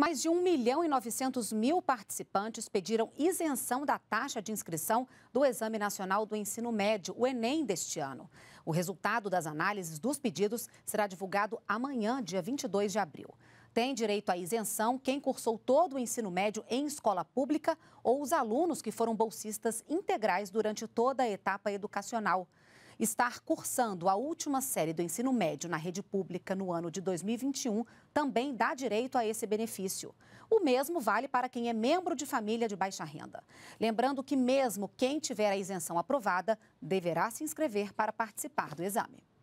Mais de 1 milhão e 900 mil participantes pediram isenção da taxa de inscrição do Exame Nacional do Ensino Médio, o Enem, deste ano. O resultado das análises dos pedidos será divulgado amanhã, dia 22 de abril. Tem direito à isenção quem cursou todo o ensino médio em escola pública ou os alunos que foram bolsistas integrais durante toda a etapa educacional estar cursando a última série do ensino médio na rede pública no ano de 2021 também dá direito a esse benefício. O mesmo vale para quem é membro de família de baixa renda. Lembrando que, mesmo quem tiver a isenção aprovada, deverá se inscrever para participar do exame.